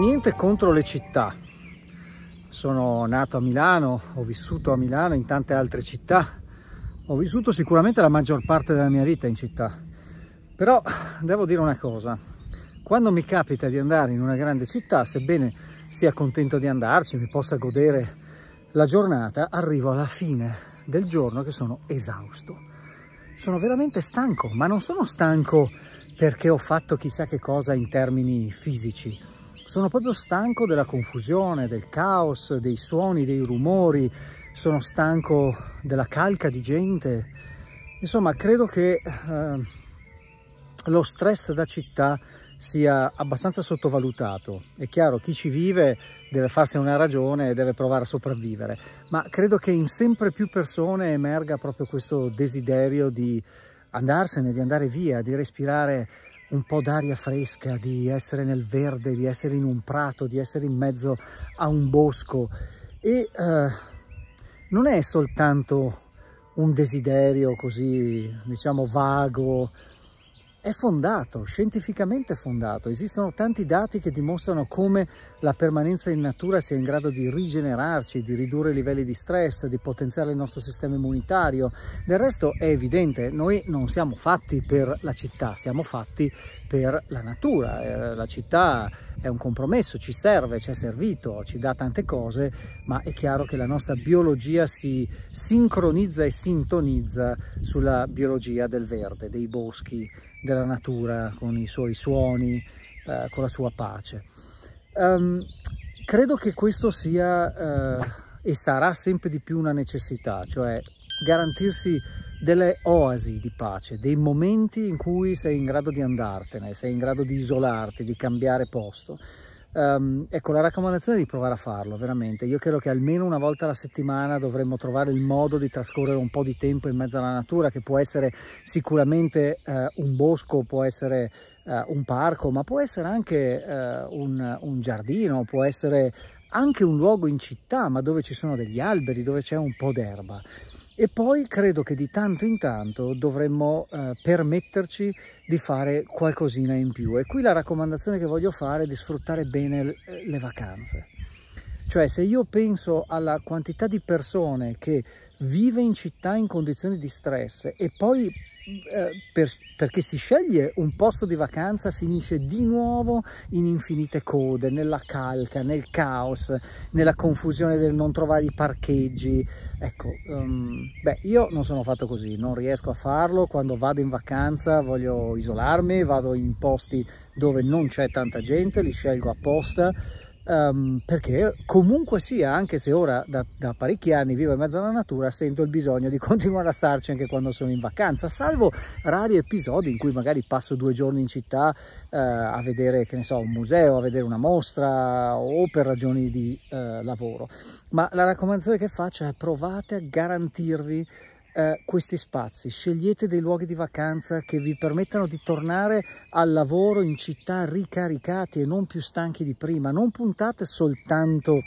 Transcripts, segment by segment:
niente contro le città. Sono nato a Milano, ho vissuto a Milano in tante altre città. Ho vissuto sicuramente la maggior parte della mia vita in città. Però devo dire una cosa, quando mi capita di andare in una grande città, sebbene sia contento di andarci, mi possa godere la giornata, arrivo alla fine del giorno che sono esausto. Sono veramente stanco, ma non sono stanco perché ho fatto chissà che cosa in termini fisici sono proprio stanco della confusione, del caos, dei suoni, dei rumori, sono stanco della calca di gente. Insomma, credo che eh, lo stress da città sia abbastanza sottovalutato. È chiaro, chi ci vive deve farsi una ragione e deve provare a sopravvivere, ma credo che in sempre più persone emerga proprio questo desiderio di andarsene, di andare via, di respirare un po' d'aria fresca, di essere nel verde, di essere in un prato, di essere in mezzo a un bosco e eh, non è soltanto un desiderio così diciamo vago è fondato, scientificamente fondato. Esistono tanti dati che dimostrano come la permanenza in natura sia in grado di rigenerarci, di ridurre i livelli di stress, di potenziare il nostro sistema immunitario. Del resto è evidente, noi non siamo fatti per la città, siamo fatti per la natura. Eh, la città è un compromesso, ci serve, ci è servito, ci dà tante cose, ma è chiaro che la nostra biologia si sincronizza e sintonizza sulla biologia del verde, dei boschi, della natura, con i suoi suoni, eh, con la sua pace. Um, credo che questo sia eh, e sarà sempre di più una necessità, cioè garantirsi delle oasi di pace, dei momenti in cui sei in grado di andartene, sei in grado di isolarti, di cambiare posto. Um, ecco, la raccomandazione è di provare a farlo, veramente. Io credo che almeno una volta alla settimana dovremmo trovare il modo di trascorrere un po' di tempo in mezzo alla natura, che può essere sicuramente uh, un bosco, può essere uh, un parco, ma può essere anche uh, un, un giardino, può essere anche un luogo in città, ma dove ci sono degli alberi, dove c'è un po' d'erba e poi credo che di tanto in tanto dovremmo eh, permetterci di fare qualcosina in più e qui la raccomandazione che voglio fare è di sfruttare bene eh, le vacanze cioè se io penso alla quantità di persone che vive in città in condizioni di stress e poi eh, per, perché si sceglie un posto di vacanza finisce di nuovo in infinite code, nella calca, nel caos, nella confusione del non trovare i parcheggi. Ecco, um, beh, io non sono fatto così, non riesco a farlo. Quando vado in vacanza voglio isolarmi, vado in posti dove non c'è tanta gente, li scelgo apposta Um, perché comunque sia, anche se ora da, da, parecchi anni vivo in mezzo alla natura, sento il bisogno di continuare a starci anche quando sono in vacanza, salvo rari episodi in cui magari passo due giorni in città uh, a vedere, che ne so, un museo, a vedere una mostra o per ragioni di uh, lavoro. Ma la raccomandazione che faccio è provate a garantirvi eh, questi spazi, scegliete dei luoghi di vacanza che vi permettano di tornare al lavoro in città ricaricati e non più stanchi di prima, non puntate soltanto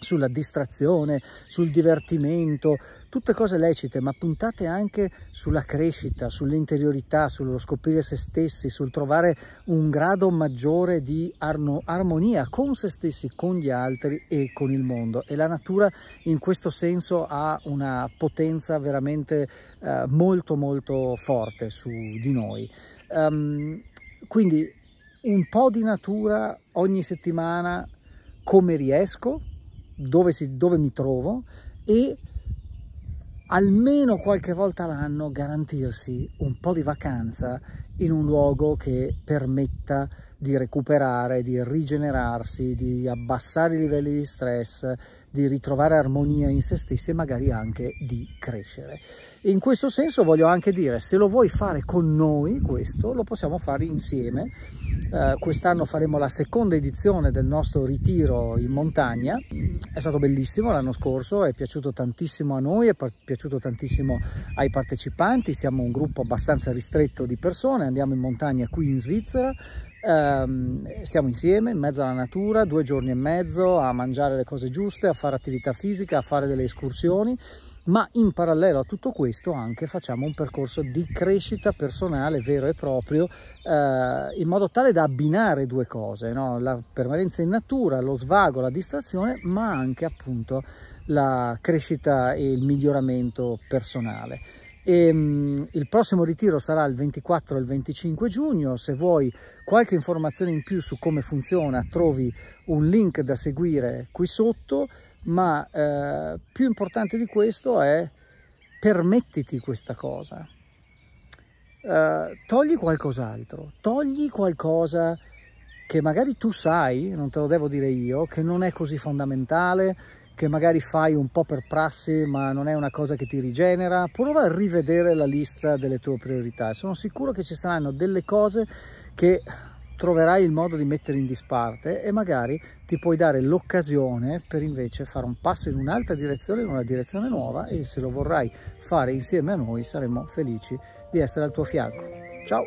sulla distrazione, sul divertimento, tutte cose lecite, ma puntate anche sulla crescita, sull'interiorità, sullo scoprire se stessi, sul trovare un grado maggiore di armonia con se stessi, con gli altri e con il mondo. E la natura in questo senso ha una potenza veramente eh, molto molto forte su di noi. Um, quindi un po' di natura ogni settimana come riesco dove, si, dove mi trovo e almeno qualche volta l'anno garantirsi un po' di vacanza in un luogo che permetta di recuperare, di rigenerarsi, di abbassare i livelli di stress, di ritrovare armonia in se stessi e magari anche di crescere. in questo senso voglio anche dire, se lo vuoi fare con noi questo, lo possiamo fare insieme. Eh, Quest'anno faremo la seconda edizione del nostro ritiro in montagna, è stato bellissimo l'anno scorso, è piaciuto tantissimo a noi, è piaciuto tantissimo ai partecipanti, siamo un gruppo abbastanza ristretto di persone, andiamo in montagna qui in Svizzera, ehm, stiamo insieme in mezzo alla natura, due giorni e mezzo a mangiare le cose giuste, a fare attività fisica, a fare delle escursioni, ma in parallelo a tutto questo anche facciamo un percorso di crescita personale vero e proprio eh, in modo tale da abbinare due cose, no? la permanenza in natura, lo svago, la distrazione, ma anche appunto la crescita e il miglioramento personale. E, um, il prossimo ritiro sarà il 24 e il 25 giugno, se vuoi qualche informazione in più su come funziona trovi un link da seguire qui sotto, ma eh, più importante di questo è permettiti questa cosa. Uh, togli qualcos'altro, togli qualcosa che magari tu sai, non te lo devo dire io, che non è così fondamentale, che magari fai un po' per prassi ma non è una cosa che ti rigenera, prova a rivedere la lista delle tue priorità. Sono sicuro che ci saranno delle cose che troverai il modo di mettere in disparte e magari ti puoi dare l'occasione per invece fare un passo in un'altra direzione, in una direzione nuova e se lo vorrai fare insieme a noi saremo felici di essere al tuo fianco. Ciao!